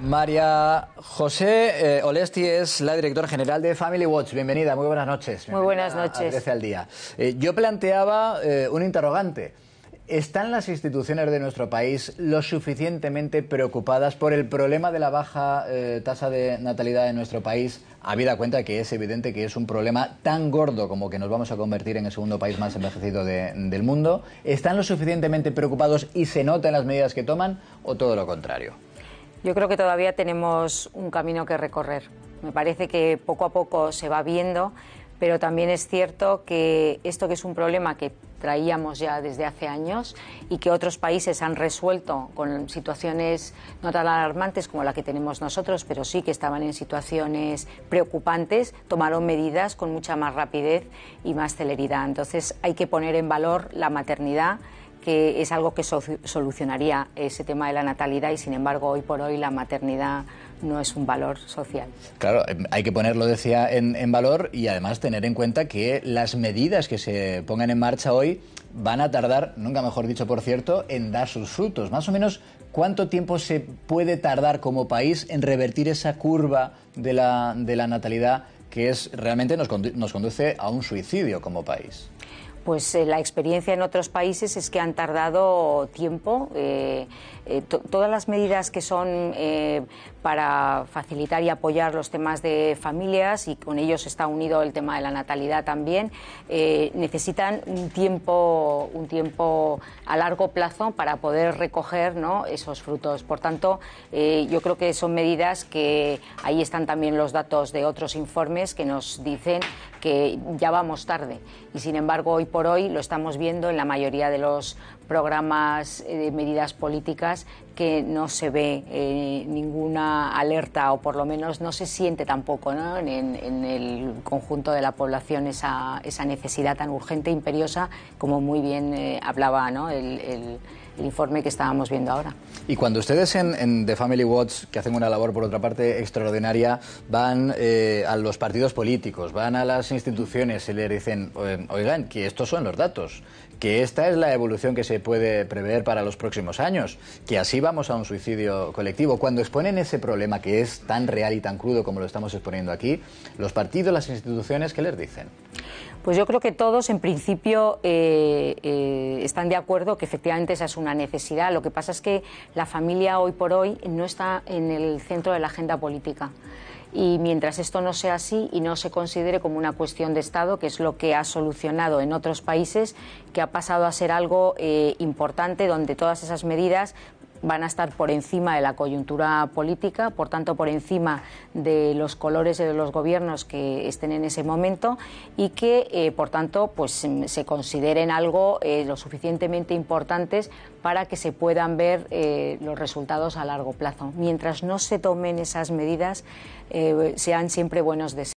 María José eh, Olesti es la directora general de Family Watch. Bienvenida, muy buenas noches. muy buenas noches. al día. Eh, yo planteaba eh, un interrogante. ¿Están las instituciones de nuestro país lo suficientemente preocupadas por el problema de la baja tasa de natalidad en nuestro país, habida cuenta que es evidente que es un problema tan gordo como que nos vamos a convertir en el segundo país más envejecido del mundo? ¿Están lo suficientemente preocupados y se notan las medidas que toman o todo lo contrario? Yo creo que todavía tenemos un camino que recorrer. Me parece que poco a poco se va viendo, pero también es cierto que esto que es un problema que traíamos ya desde hace años y que otros países han resuelto con situaciones no tan alarmantes como la que tenemos nosotros, pero sí que estaban en situaciones preocupantes, tomaron medidas con mucha más rapidez y más celeridad. Entonces hay que poner en valor la maternidad que es algo que solucionaría ese tema de la natalidad y sin embargo hoy por hoy la maternidad no es un valor social. Claro, em, hay que ponerlo, decía, en, valor y además tener en cuenta que las medidas que se pongan en marcha hoy van a tardar, nunca mejor dicho por cierto, en dar sus frutos. Más o menos, ¿cuánto tiempo se puede tardar como país en revertir esa curva de la, de la natalidad que es realmente nos, nos conduce a un suicidio como país? pues eh, la experiencia en otros países es que han tardado tiempo. Eh, eh, todas las medidas que son para facilitar y apoyar los temas de familias, y con ellos está unido el tema de la natalidad también, necesitan un tiempo, un tiempo a largo plazo para poder recoger esos frutos. Por tanto, yo creo que son medidas que ahí están también los datos de otros informes que nos dicen que ya vamos tarde. Y sin embargo, por hoy lo estamos viendo en la mayoría de los programas eh, de medidas políticas que no se ve eh, ninguna alerta o por lo menos no se siente tampoco en, el conjunto de la población esa, esa, necesidad tan urgente e imperiosa como muy bien eh, hablaba ¿no? el informe que estábamos viendo ahora. Y cuando ustedes en, The Family Watch, que hacen una labor por otra parte extraordinaria, van eh, a los partidos políticos, van a las instituciones y le dicen, oigan, que estos son los datos, que esta es la evolución que se puede prever para los próximos años, que así vamos a un suicidio colectivo. Cuando exponen ese problema que es tan real y tan crudo como lo estamos exponiendo aquí, los partidos, las instituciones, ¿qué les dicen? Pues yo creo que todos, en principio, eh, eh, están de acuerdo que efectivamente esa es una necesidad. Lo que pasa es que la familia hoy por hoy no está en el centro de la agenda política. Y mientras esto no sea así y no se considere como una cuestión de Estado, que es lo que ha solucionado en otros países, que ha pasado a ser algo eh, importante donde todas esas medidas van a estar por encima de la coyuntura política, por tanto por encima de los colores de los gobiernos que estén en ese momento y que, eh, por tanto, pues mm, se consideren algo eh, lo suficientemente importantes para que se puedan ver eh, los resultados a largo plazo. Mientras no se tomen esas medidas, sean siempre buenos deseos.